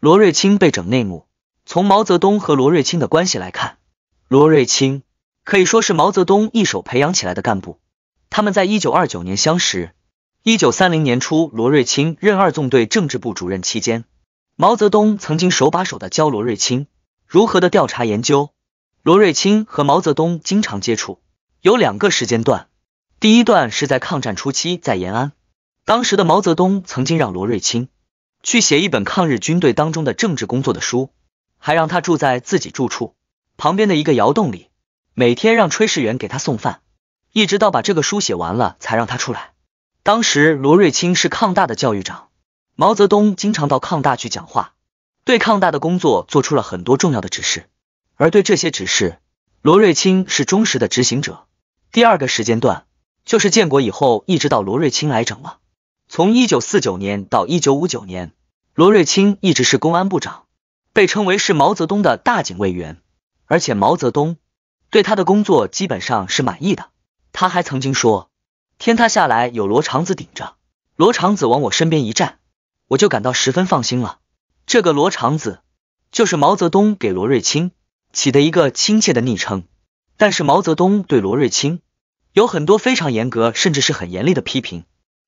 罗瑞卿被整内幕，从毛泽东和罗瑞卿的关系来看，罗瑞卿可以说是毛泽东一手培养起来的干部。他们在一九二九年相识，一九三零年初，罗瑞卿任二纵队政治部主任期间，毛泽东曾经手把手的教罗瑞卿如何的调查研究。罗瑞卿和毛泽东经常接触，有两个时间段。第一段是在抗战初期，在延安，当时的毛泽东曾经让罗瑞卿。去写一本抗日军队当中的政治工作的书，还让他住在自己住处旁边的一个窑洞里，每天让炊事员给他送饭，一直到把这个书写完了才让他出来。当时罗瑞卿是抗大的教育长，毛泽东经常到抗大去讲话，对抗大的工作做出了很多重要的指示，而对这些指示，罗瑞卿是忠实的执行者。第二个时间段就是建国以后一直到罗瑞卿来整了，从一九四九年到一九五九年。罗瑞卿一直是公安部长，被称为是毛泽东的大警卫员，而且毛泽东对他的工作基本上是满意的。他还曾经说：“天塌下来有罗长子顶着，罗长子往我身边一站，我就感到十分放心了。”这个罗长子就是毛泽东给罗瑞卿起的一个亲切的昵称。但是毛泽东对罗瑞卿有很多非常严格，甚至是很严厉的批评。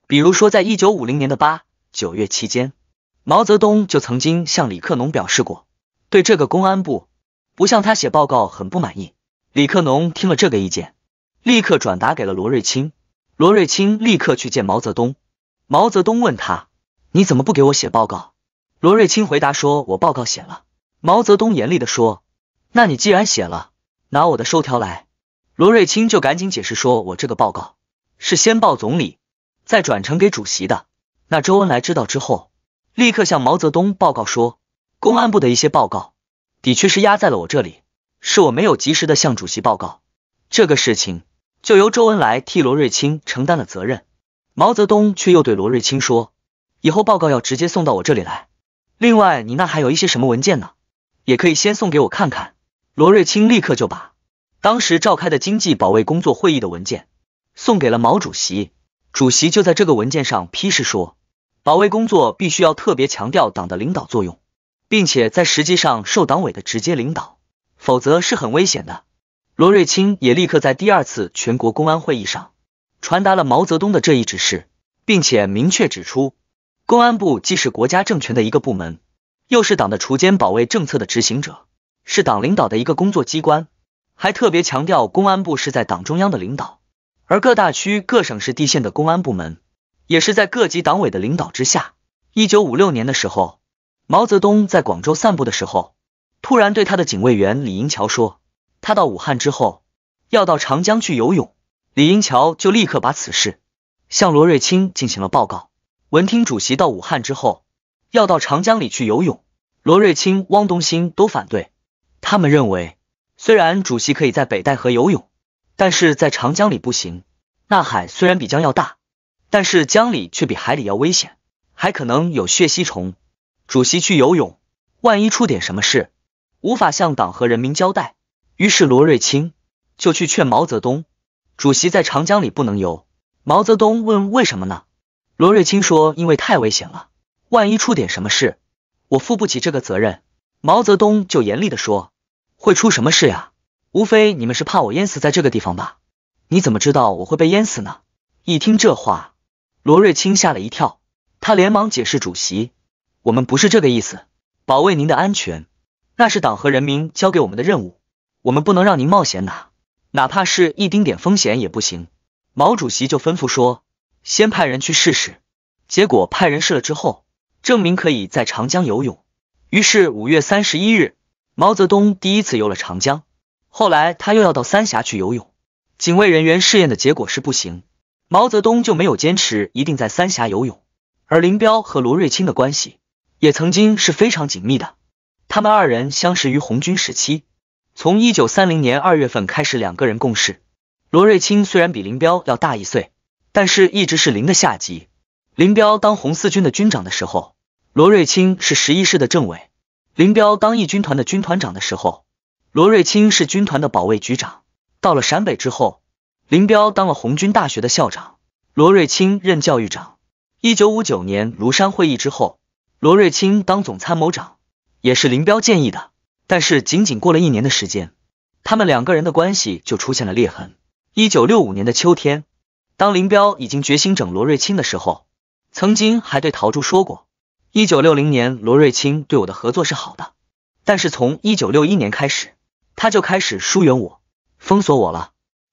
比如说，在一九五零年的八九月期间。毛泽东就曾经向李克农表示过，对这个公安部不向他写报告很不满意。李克农听了这个意见，立刻转达给了罗瑞卿。罗瑞卿立刻去见毛泽东。毛泽东问他：“你怎么不给我写报告？”罗瑞卿回答说：“我报告写了。”毛泽东严厉的说：“那你既然写了，拿我的收条来。”罗瑞卿就赶紧解释说：“我这个报告是先报总理，再转呈给主席的。那周恩来知道之后。”立刻向毛泽东报告说，公安部的一些报告的确是压在了我这里，是我没有及时的向主席报告这个事情，就由周恩来替罗瑞卿承担了责任。毛泽东却又对罗瑞卿说，以后报告要直接送到我这里来，另外你那还有一些什么文件呢，也可以先送给我看看。罗瑞卿立刻就把当时召开的经济保卫工作会议的文件送给了毛主席，主席就在这个文件上批示说。保卫工作必须要特别强调党的领导作用，并且在实际上受党委的直接领导，否则是很危险的。罗瑞卿也立刻在第二次全国公安会议上传达了毛泽东的这一指示，并且明确指出，公安部既是国家政权的一个部门，又是党的锄奸保卫政策的执行者，是党领导的一个工作机关，还特别强调公安部是在党中央的领导，而各大区、各省市地县的公安部门。也是在各级党委的领导之下，一九五六年的时候，毛泽东在广州散步的时候，突然对他的警卫员李英桥说：“他到武汉之后，要到长江去游泳。”李英桥就立刻把此事向罗瑞卿进行了报告。闻听主席到武汉之后，要到长江里去游泳，罗瑞卿、汪东兴都反对。他们认为，虽然主席可以在北戴河游泳，但是在长江里不行。那海虽然比江要大。但是江里却比海里要危险，还可能有血吸虫。主席去游泳，万一出点什么事，无法向党和人民交代。于是罗瑞卿就去劝毛泽东，主席在长江里不能游。毛泽东问为什么呢？罗瑞卿说因为太危险了，万一出点什么事，我负不起这个责任。毛泽东就严厉地说：会出什么事呀？无非你们是怕我淹死在这个地方吧？你怎么知道我会被淹死呢？一听这话。罗瑞卿吓了一跳，他连忙解释：“主席，我们不是这个意思。保卫您的安全，那是党和人民交给我们的任务，我们不能让您冒险拿，哪怕是一丁点风险也不行。”毛主席就吩咐说：“先派人去试试。”结果派人试了之后，证明可以在长江游泳。于是五月三十一日，毛泽东第一次游了长江。后来他又要到三峡去游泳，警卫人员试验的结果是不行。毛泽东就没有坚持一定在三峡游泳，而林彪和罗瑞卿的关系也曾经是非常紧密的。他们二人相识于红军时期，从一九三零年二月份开始两个人共事。罗瑞卿虽然比林彪要大一岁，但是一直是林的下级。林彪当红四军的军长的时候，罗瑞卿是十一师的政委；林彪当一军团的军团长的时候，罗瑞卿是军团的保卫局长。到了陕北之后。林彪当了红军大学的校长，罗瑞卿任教育长。一九五九年庐山会议之后，罗瑞卿当总参谋长，也是林彪建议的。但是仅仅过了一年的时间，他们两个人的关系就出现了裂痕。一九六五年的秋天，当林彪已经决心整罗瑞卿的时候，曾经还对陶铸说过：“一九六零年罗瑞卿对我的合作是好的，但是从一九六一年开始，他就开始疏远我，封锁我了。”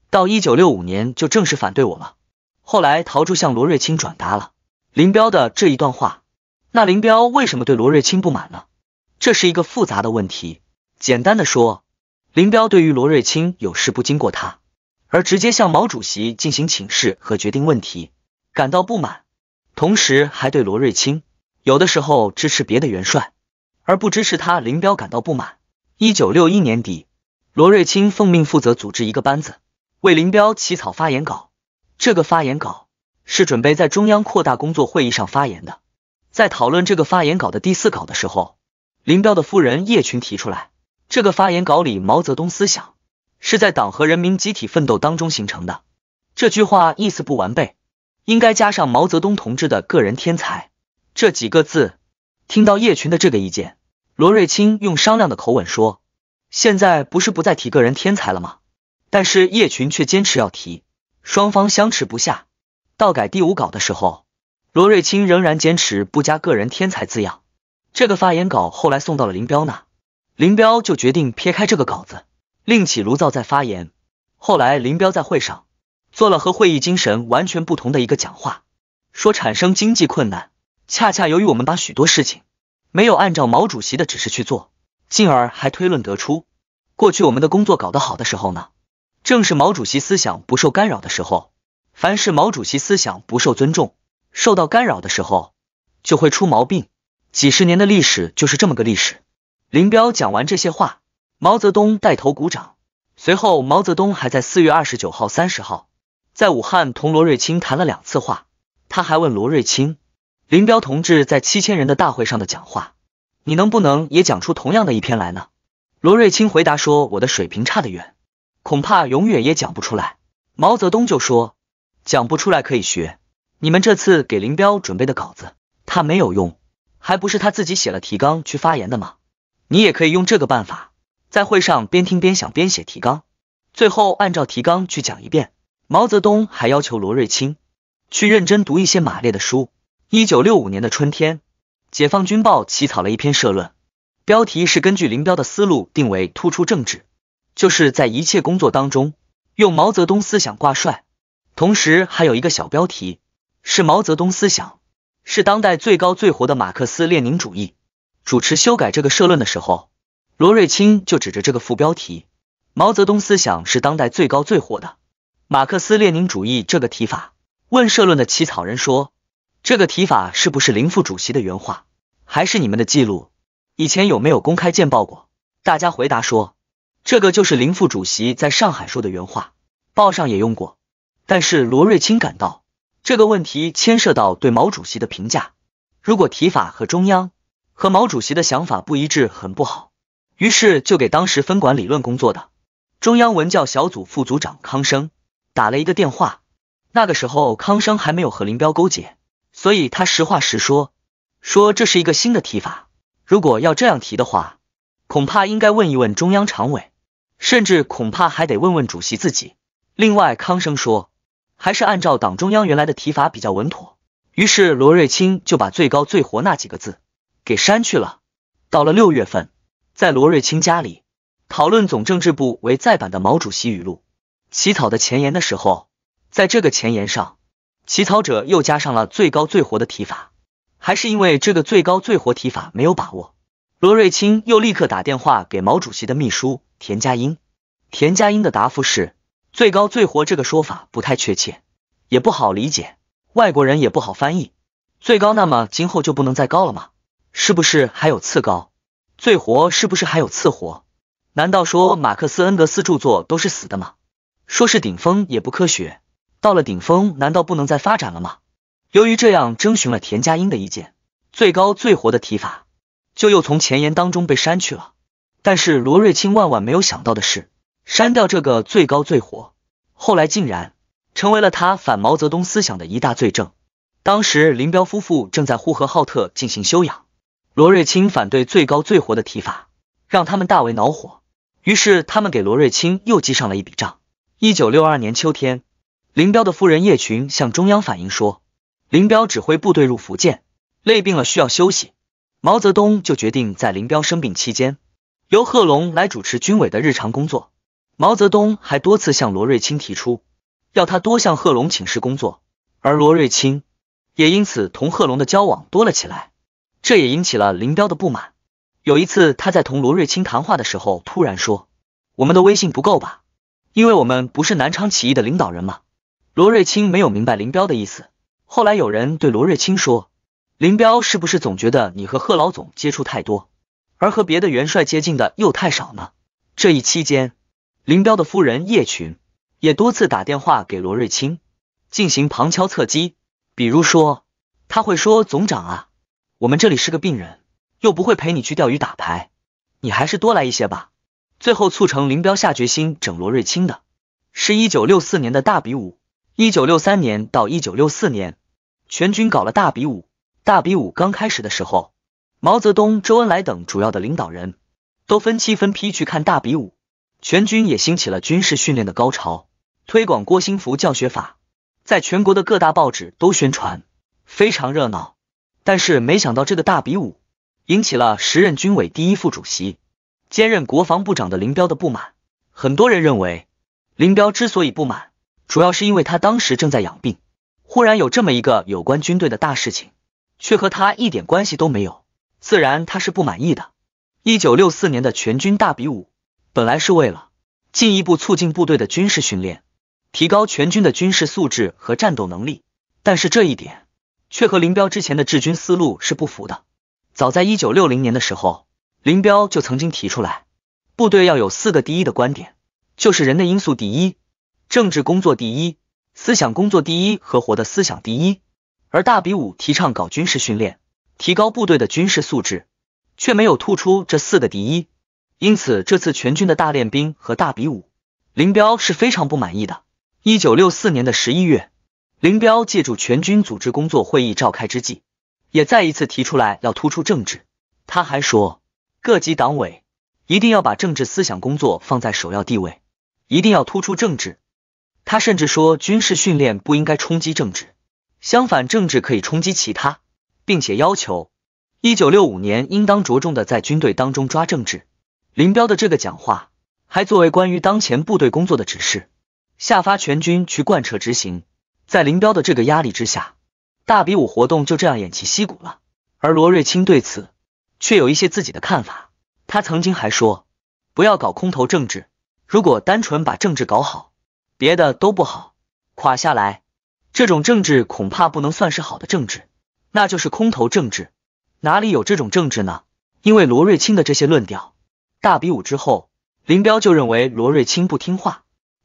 到一九六五年就正式反对我了。后来陶铸向罗瑞卿转达了林彪的这一段话。那林彪为什么对罗瑞卿不满呢？这是一个复杂的问题。简单的说，林彪对于罗瑞卿有事不经过他，而直接向毛主席进行请示和决定问题，感到不满。同时还对罗瑞卿有的时候支持别的元帅，而不支持他，林彪感到不满。一九六一年底，罗瑞卿奉命负责组织一个班子。为林彪起草发言稿，这个发言稿是准备在中央扩大工作会议上发言的。在讨论这个发言稿的第四稿的时候，林彪的夫人叶群提出来，这个发言稿里毛泽东思想是在党和人民集体奋斗当中形成的，这句话意思不完备，应该加上毛泽东同志的个人天才这几个字。听到叶群的这个意见，罗瑞卿用商量的口吻说：“现在不是不再提个人天才了吗？”但是叶群却坚持要提，双方相持不下。到改第五稿的时候，罗瑞卿仍然坚持不加“个人天才”字样。这个发言稿后来送到了林彪那，林彪就决定撇开这个稿子，另起炉灶再发言。后来林彪在会上做了和会议精神完全不同的一个讲话，说产生经济困难，恰恰由于我们把许多事情没有按照毛主席的指示去做，进而还推论得出，过去我们的工作搞得好的时候呢。正是毛主席思想不受干扰的时候，凡是毛主席思想不受尊重、受到干扰的时候，就会出毛病。几十年的历史就是这么个历史。林彪讲完这些话，毛泽东带头鼓掌。随后，毛泽东还在四月二十九号、三十号在武汉同罗瑞卿谈了两次话。他还问罗瑞卿：“林彪同志在七千人的大会上的讲话，你能不能也讲出同样的一篇来呢？”罗瑞卿回答说：“我的水平差得远。”恐怕永远也讲不出来。毛泽东就说：“讲不出来可以学，你们这次给林彪准备的稿子他没有用，还不是他自己写了提纲去发言的吗？你也可以用这个办法，在会上边听边想边写提纲，最后按照提纲去讲一遍。”毛泽东还要求罗瑞卿去认真读一些马列的书。一九六五年的春天，《解放军报》起草了一篇社论，标题是根据林彪的思路定为“突出政治”。就是在一切工作当中用毛泽东思想挂帅，同时还有一个小标题是“毛泽东思想是当代最高最活的马克思列宁主义”。主持修改这个社论的时候，罗瑞卿就指着这个副标题“毛泽东思想是当代最高最活的马克思列宁主义”这个提法，问社论的起草人说：“这个提法是不是林副主席的原话？还是你们的记录？以前有没有公开见报过？”大家回答说。这个就是林副主席在上海说的原话，报上也用过。但是罗瑞卿感到这个问题牵涉到对毛主席的评价，如果提法和中央和毛主席的想法不一致，很不好。于是就给当时分管理论工作的中央文教小组副组长康生打了一个电话。那个时候康生还没有和林彪勾结，所以他实话实说，说这是一个新的提法。如果要这样提的话，恐怕应该问一问中央常委。甚至恐怕还得问问主席自己。另外，康生说，还是按照党中央原来的提法比较稳妥。于是罗瑞卿就把“最高最活”那几个字给删去了。到了六月份，在罗瑞卿家里讨论总政治部为再版的毛主席语录起草的前言的时候，在这个前言上，起草者又加上了“最高最活”的提法，还是因为这个“最高最活”提法没有把握。罗瑞卿又立刻打电话给毛主席的秘书田家英，田家英的答复是：“最高最活这个说法不太确切，也不好理解，外国人也不好翻译。最高那么今后就不能再高了吗？是不是还有次高？最活是不是还有次活？难道说马克思恩格斯著作都是死的吗？说是顶峰也不科学，到了顶峰难道不能再发展了吗？”由于这样征询了田家英的意见，“最高最活”的提法。就又从前言当中被删去了。但是罗瑞卿万万没有想到的是，删掉这个“最高最活”，后来竟然成为了他反毛泽东思想的一大罪证。当时林彪夫妇正在呼和浩特进行休养，罗瑞卿反对“最高最活”的提法，让他们大为恼火。于是他们给罗瑞卿又记上了一笔账。一九六二年秋天，林彪的夫人叶群向中央反映说，林彪指挥部队入福建，累病了，需要休息。毛泽东就决定在林彪生病期间，由贺龙来主持军委的日常工作。毛泽东还多次向罗瑞卿提出，要他多向贺龙请示工作，而罗瑞卿也因此同贺龙的交往多了起来，这也引起了林彪的不满。有一次，他在同罗瑞卿谈话的时候，突然说：“我们的威信不够吧？因为我们不是南昌起义的领导人吗？”罗瑞卿没有明白林彪的意思。后来有人对罗瑞卿说。林彪是不是总觉得你和贺老总接触太多，而和别的元帅接近的又太少呢？这一期间，林彪的夫人叶群也多次打电话给罗瑞卿进行旁敲侧击，比如说他会说：“总长啊，我们这里是个病人，又不会陪你去钓鱼打牌，你还是多来一些吧。”最后促成林彪下决心整罗瑞卿的，是一九六四年的大比武。一九六三年到一九六四年，全军搞了大比武。大比武刚开始的时候，毛泽东、周恩来等主要的领导人都分期分批去看大比武，全军也兴起了军事训练的高潮，推广郭兴福教学法，在全国的各大报纸都宣传，非常热闹。但是没想到这个大比武引起了时任军委第一副主席、兼任国防部长的林彪的不满。很多人认为，林彪之所以不满，主要是因为他当时正在养病，忽然有这么一个有关军队的大事情。却和他一点关系都没有，自然他是不满意的。一九六四年的全军大比武，本来是为了进一步促进部队的军事训练，提高全军的军事素质和战斗能力，但是这一点却和林彪之前的治军思路是不符的。早在一九六零年的时候，林彪就曾经提出来，部队要有四个第一的观点，就是人的因素第一，政治工作第一，思想工作第一和活的思想第一。而大比武提倡搞军事训练，提高部队的军事素质，却没有突出这四个第一。因此，这次全军的大练兵和大比武，林彪是非常不满意的。一九六四年的十一月，林彪借助全军组织工作会议召开之际，也再一次提出来要突出政治。他还说，各级党委一定要把政治思想工作放在首要地位，一定要突出政治。他甚至说，军事训练不应该冲击政治。相反，政治可以冲击其他，并且要求一九六五年应当着重的在军队当中抓政治。林彪的这个讲话还作为关于当前部队工作的指示下发全军去贯彻执行。在林彪的这个压力之下，大比武活动就这样偃旗息鼓了。而罗瑞卿对此却有一些自己的看法，他曾经还说：“不要搞空头政治，如果单纯把政治搞好，别的都不好垮下来。”这种政治恐怕不能算是好的政治，那就是空头政治。哪里有这种政治呢？因为罗瑞卿的这些论调，大比武之后，林彪就认为罗瑞卿不听话，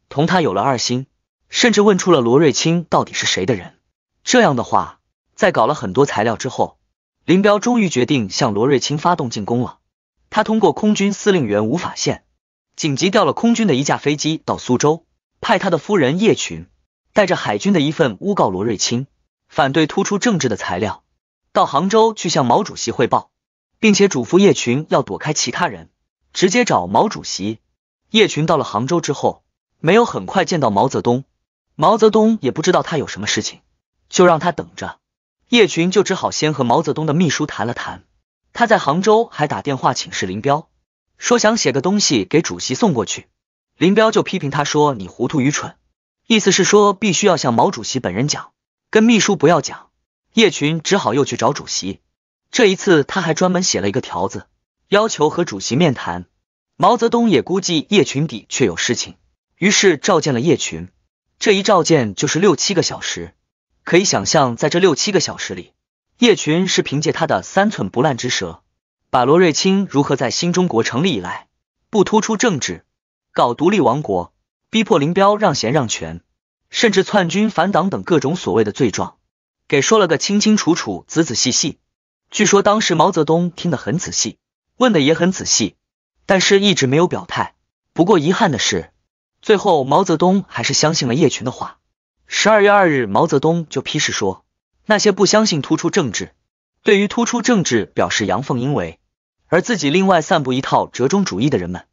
同他有了二心，甚至问出了罗瑞卿到底是谁的人。这样的话，在搞了很多材料之后，林彪终于决定向罗瑞卿发动进攻了。他通过空军司令员吴法宪，紧急调了空军的一架飞机到苏州，派他的夫人叶群。带着海军的一份诬告罗瑞卿、反对突出政治的材料，到杭州去向毛主席汇报，并且嘱咐叶群要躲开其他人，直接找毛主席。叶群到了杭州之后，没有很快见到毛泽东，毛泽东也不知道他有什么事情，就让他等着。叶群就只好先和毛泽东的秘书谈了谈。他在杭州还打电话请示林彪，说想写个东西给主席送过去。林彪就批评他说：“你糊涂愚蠢。”意思是说，必须要向毛主席本人讲，跟秘书不要讲。叶群只好又去找主席。这一次，他还专门写了一个条子，要求和主席面谈。毛泽东也估计叶群的确有事情，于是召见了叶群。这一召见就是六七个小时。可以想象，在这六七个小时里，叶群是凭借他的三寸不烂之舌，把罗瑞卿如何在新中国成立以来不突出政治，搞独立王国。逼迫林彪让贤让权，甚至篡军反党等各种所谓的罪状，给说了个清清楚楚、仔仔细细。据说当时毛泽东听得很仔细，问的也很仔细，但是一直没有表态。不过遗憾的是，最后毛泽东还是相信了叶群的话。十二月二日，毛泽东就批示说：“那些不相信突出政治，对于突出政治表示阳奉阴违，而自己另外散布一套折中主义的人们，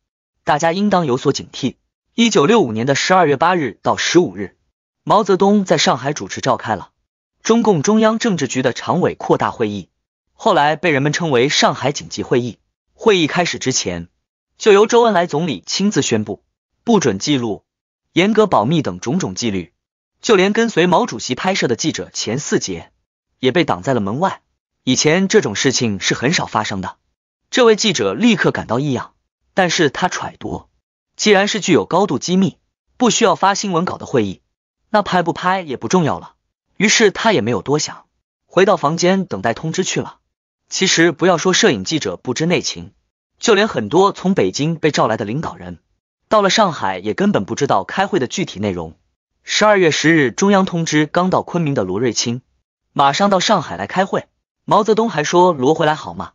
大家应当有所警惕。”一九六五年的十二月八日到十五日，毛泽东在上海主持召开了中共中央政治局的常委扩大会议，后来被人们称为“上海紧急会议”。会议开始之前，就由周恩来总理亲自宣布不准记录、严格保密等种种纪律，就连跟随毛主席拍摄的记者钱四杰也被挡在了门外。以前这种事情是很少发生的，这位记者立刻感到异样，但是他揣度。既然是具有高度机密、不需要发新闻稿的会议，那拍不拍也不重要了。于是他也没有多想，回到房间等待通知去了。其实，不要说摄影记者不知内情，就连很多从北京被召来的领导人，到了上海也根本不知道开会的具体内容。十二月十日，中央通知刚到昆明的罗瑞卿，马上到上海来开会。毛泽东还说：“罗回来好吗？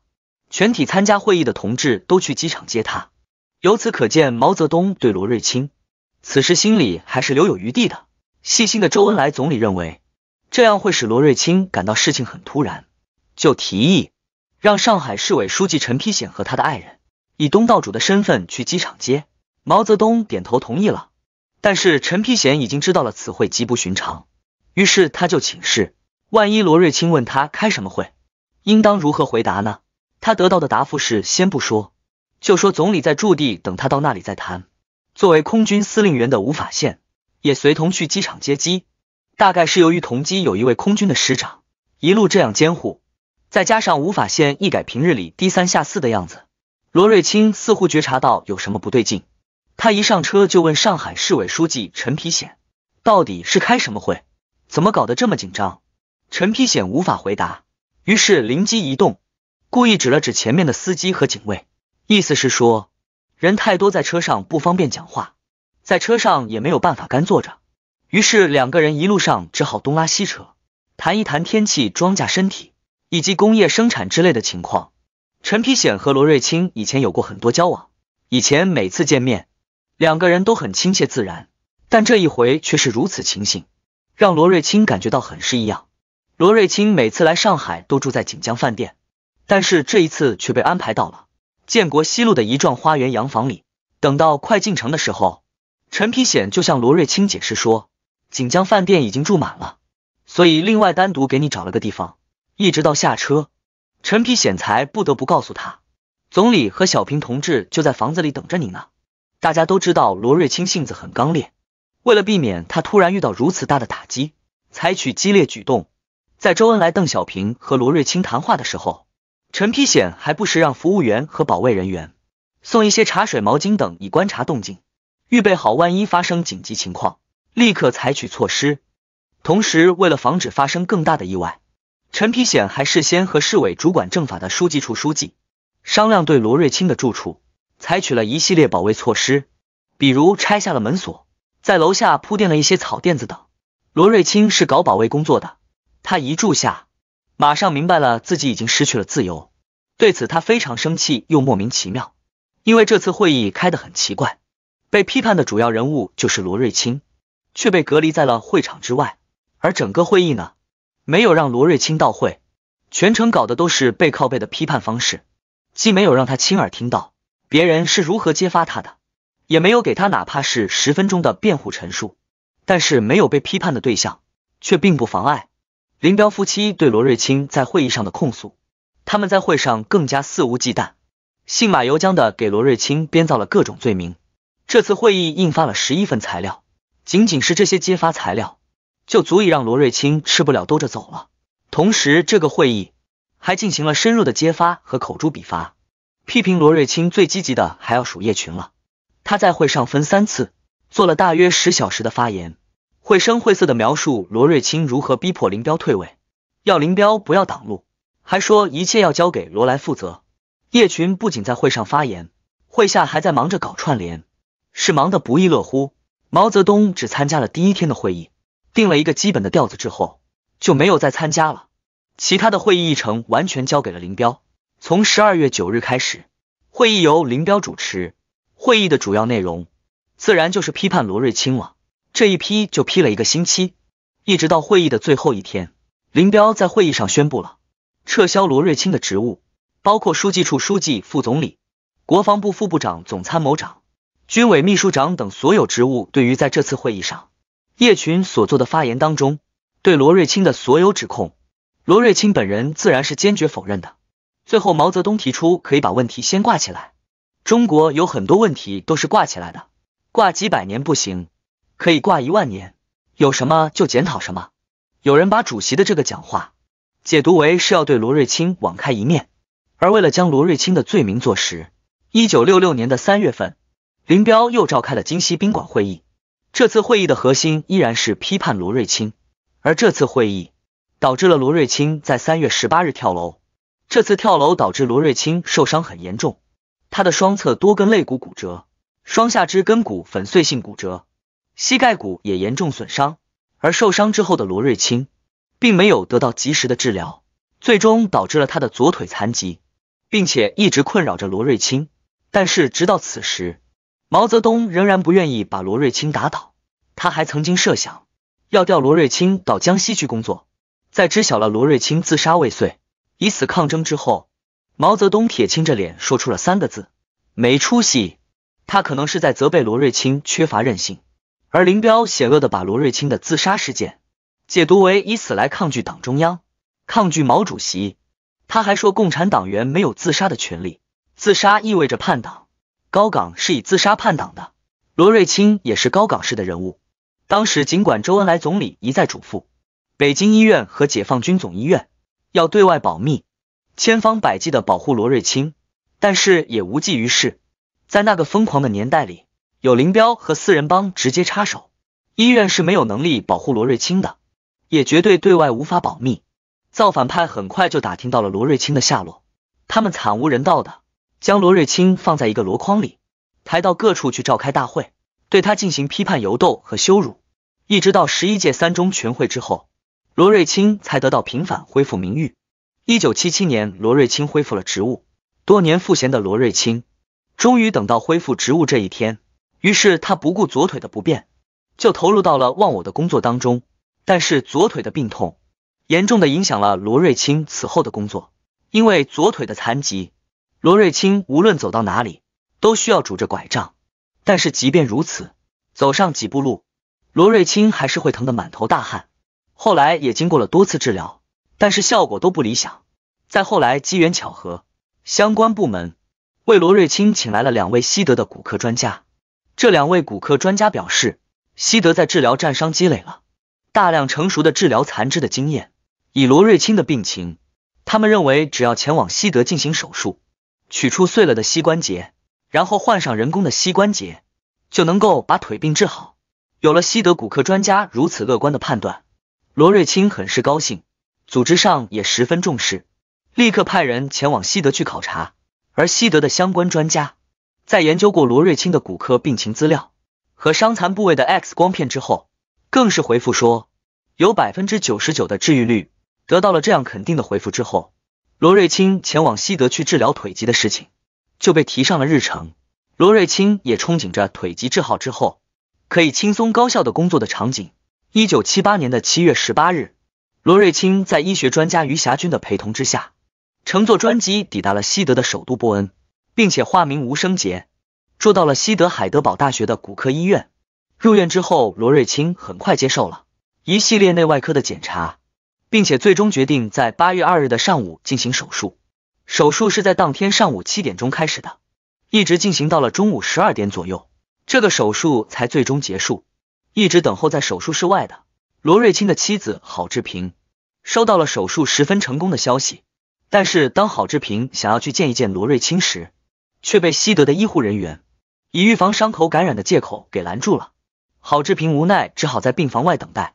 全体参加会议的同志都去机场接他。”由此可见，毛泽东对罗瑞卿此时心里还是留有余地的。细心的周恩来总理认为，这样会使罗瑞卿感到事情很突然，就提议让上海市委书记陈丕显和他的爱人以东道主的身份去机场接毛泽东，点头同意了。但是陈丕显已经知道了此会极不寻常，于是他就请示：万一罗瑞卿问他开什么会，应当如何回答呢？他得到的答复是：先不说。就说总理在驻地等他，到那里再谈。作为空军司令员的吴法宪也随同去机场接机。大概是由于同机有一位空军的师长，一路这样监护，再加上吴法宪一改平日里低三下四的样子，罗瑞卿似乎觉察到有什么不对劲。他一上车就问上海市委书记陈丕显，到底是开什么会？怎么搞得这么紧张？陈丕显无法回答，于是灵机一动，故意指了指前面的司机和警卫。意思是说，人太多，在车上不方便讲话，在车上也没有办法干坐着，于是两个人一路上只好东拉西扯，谈一谈天气、庄稼、身体以及工业生产之类的情况。陈丕显和罗瑞卿以前有过很多交往，以前每次见面，两个人都很亲切自然，但这一回却是如此情形，让罗瑞卿感觉到很是异样。罗瑞卿每次来上海都住在锦江饭店，但是这一次却被安排到了。建国西路的一幢花园洋房里，等到快进城的时候，陈丕显就向罗瑞卿解释说，锦江饭店已经住满了，所以另外单独给你找了个地方。一直到下车，陈丕显才不得不告诉他，总理和小平同志就在房子里等着你呢。大家都知道罗瑞卿性子很刚烈，为了避免他突然遇到如此大的打击，采取激烈举动，在周恩来、邓小平和罗瑞卿谈话的时候。陈丕显还不时让服务员和保卫人员送一些茶水、毛巾等，以观察动静，预备好万一发生紧急情况，立刻采取措施。同时，为了防止发生更大的意外，陈丕显还事先和市委主管政法的书记处书记商量，对罗瑞卿的住处采取了一系列保卫措施，比如拆下了门锁，在楼下铺垫了一些草垫子等。罗瑞卿是搞保卫工作的，他一住下。马上明白了，自己已经失去了自由。对此，他非常生气又莫名其妙，因为这次会议开得很奇怪。被批判的主要人物就是罗瑞卿，却被隔离在了会场之外。而整个会议呢，没有让罗瑞卿到会，全程搞的都是背靠背的批判方式，既没有让他亲耳听到别人是如何揭发他的，也没有给他哪怕是十分钟的辩护陈述。但是，没有被批判的对象，却并不妨碍。林彪夫妻对罗瑞卿在会议上的控诉，他们在会上更加肆无忌惮，信马由缰的给罗瑞卿编造了各种罪名。这次会议印发了十一份材料，仅仅是这些揭发材料，就足以让罗瑞卿吃不了兜着走了。同时，这个会议还进行了深入的揭发和口诛笔伐，批评罗瑞卿最积极的还要数叶群了。他在会上分三次做了大约十小时的发言。绘声绘色地描述罗瑞卿如何逼迫林彪退位，要林彪不要挡路，还说一切要交给罗来负责。叶群不仅在会上发言，会下还在忙着搞串联，是忙得不亦乐乎。毛泽东只参加了第一天的会议，定了一个基本的调子之后就没有再参加了。其他的会议议程完全交给了林彪。从十二月九日开始，会议由林彪主持。会议的主要内容自然就是批判罗瑞卿了。这一批就批了一个星期，一直到会议的最后一天，林彪在会议上宣布了撤销罗瑞卿的职务，包括书记处书记、副总理、国防部副部长、总参谋长、军委秘书长等所有职务。对于在这次会议上叶群所做的发言当中对罗瑞卿的所有指控，罗瑞卿本人自然是坚决否认的。最后，毛泽东提出可以把问题先挂起来，中国有很多问题都是挂起来的，挂几百年不行。可以挂一万年，有什么就检讨什么。有人把主席的这个讲话解读为是要对罗瑞卿网开一面，而为了将罗瑞卿的罪名坐实，一九六六年的三月份，林彪又召开了京西宾馆会议。这次会议的核心依然是批判罗瑞卿，而这次会议导致了罗瑞卿在三月十八日跳楼。这次跳楼导致罗瑞卿受伤很严重，他的双侧多根肋骨骨折，双下肢根骨粉碎性骨折。膝盖骨也严重损伤，而受伤之后的罗瑞卿并没有得到及时的治疗，最终导致了他的左腿残疾，并且一直困扰着罗瑞卿。但是直到此时，毛泽东仍然不愿意把罗瑞卿打倒，他还曾经设想要调罗瑞卿到江西去工作。在知晓了罗瑞卿自杀未遂、以死抗争之后，毛泽东铁青着脸说出了三个字：“没出息。”他可能是在责备罗瑞卿缺乏韧性。而林彪险恶的把罗瑞卿的自杀事件解读为以此来抗拒党中央、抗拒毛主席。他还说，共产党员没有自杀的权利，自杀意味着叛党。高岗是以自杀叛党的，罗瑞卿也是高岗式的人物。当时，尽管周恩来总理一再嘱咐北京医院和解放军总医院要对外保密，千方百计的保护罗瑞卿，但是也无济于事。在那个疯狂的年代里。有林彪和四人帮直接插手，医院是没有能力保护罗瑞卿的，也绝对对外无法保密。造反派很快就打听到了罗瑞卿的下落，他们惨无人道的将罗瑞卿放在一个箩筐里，抬到各处去召开大会，对他进行批判、游斗和羞辱。一直到十一届三中全会之后，罗瑞卿才得到平反，恢复名誉。一九七七年，罗瑞卿恢复了职务。多年赋闲的罗瑞卿，终于等到恢复职务这一天。于是他不顾左腿的不便，就投入到了忘我的工作当中。但是左腿的病痛严重的影响了罗瑞卿此后的工作，因为左腿的残疾，罗瑞卿无论走到哪里都需要拄着拐杖。但是即便如此，走上几步路，罗瑞卿还是会疼得满头大汗。后来也经过了多次治疗，但是效果都不理想。再后来机缘巧合，相关部门为罗瑞卿请来了两位西德的骨科专家。这两位骨科专家表示，西德在治疗战伤积累了大量成熟的治疗残肢的经验。以罗瑞卿的病情，他们认为只要前往西德进行手术，取出碎了的膝关节，然后换上人工的膝关节，就能够把腿病治好。有了西德骨科专家如此乐观的判断，罗瑞卿很是高兴，组织上也十分重视，立刻派人前往西德去考察。而西德的相关专家。在研究过罗瑞卿的骨科病情资料和伤残部位的 X 光片之后，更是回复说有百分之九十九的治愈率。得到了这样肯定的回复之后，罗瑞卿前往西德去治疗腿疾的事情就被提上了日程。罗瑞卿也憧憬着腿疾治好之后可以轻松高效的工作的场景。一九七八年的七月十八日，罗瑞卿在医学专家余霞君的陪同之下，乘坐专机抵达了西德的首都波恩。并且化名吴生杰，住到了西德海德堡大学的骨科医院。入院之后，罗瑞卿很快接受了一系列内外科的检查，并且最终决定在八月二日的上午进行手术。手术是在当天上午七点钟开始的，一直进行到了中午十二点左右，这个手术才最终结束。一直等候在手术室外的罗瑞卿的妻子郝志平，收到了手术十分成功的消息。但是当郝志平想要去见一见罗瑞卿时，却被西德的医护人员以预防伤口感染的借口给拦住了。郝志平无奈，只好在病房外等待，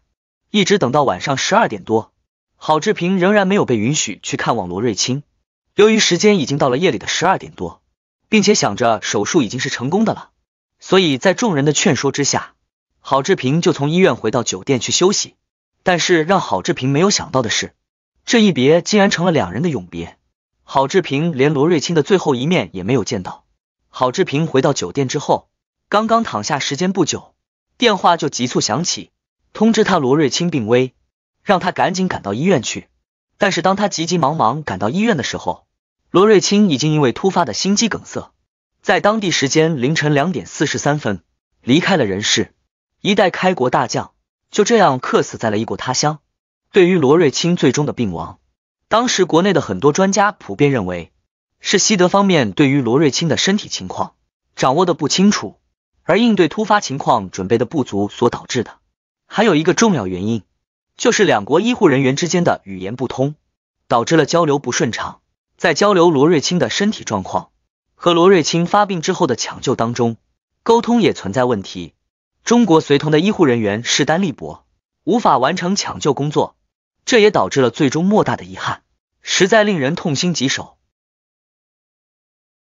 一直等到晚上十二点多，郝志平仍然没有被允许去看望罗瑞卿。由于时间已经到了夜里的十二点多，并且想着手术已经是成功的了，所以在众人的劝说之下，郝志平就从医院回到酒店去休息。但是让郝志平没有想到的是，这一别竟然成了两人的永别。郝志平连罗瑞卿的最后一面也没有见到。郝志平回到酒店之后，刚刚躺下，时间不久，电话就急促响起，通知他罗瑞卿病危，让他赶紧赶到医院去。但是当他急急忙忙赶到医院的时候，罗瑞卿已经因为突发的心肌梗塞，在当地时间凌晨两点四十三分离开了人世。一代开国大将就这样客死在了异国他乡。对于罗瑞卿最终的病亡。当时，国内的很多专家普遍认为，是西德方面对于罗瑞卿的身体情况掌握的不清楚，而应对突发情况准备的不足所导致的。还有一个重要原因，就是两国医护人员之间的语言不通，导致了交流不顺畅。在交流罗瑞卿的身体状况和罗瑞卿发病之后的抢救当中，沟通也存在问题。中国随同的医护人员势单力薄，无法完成抢救工作。这也导致了最终莫大的遗憾，实在令人痛心疾首。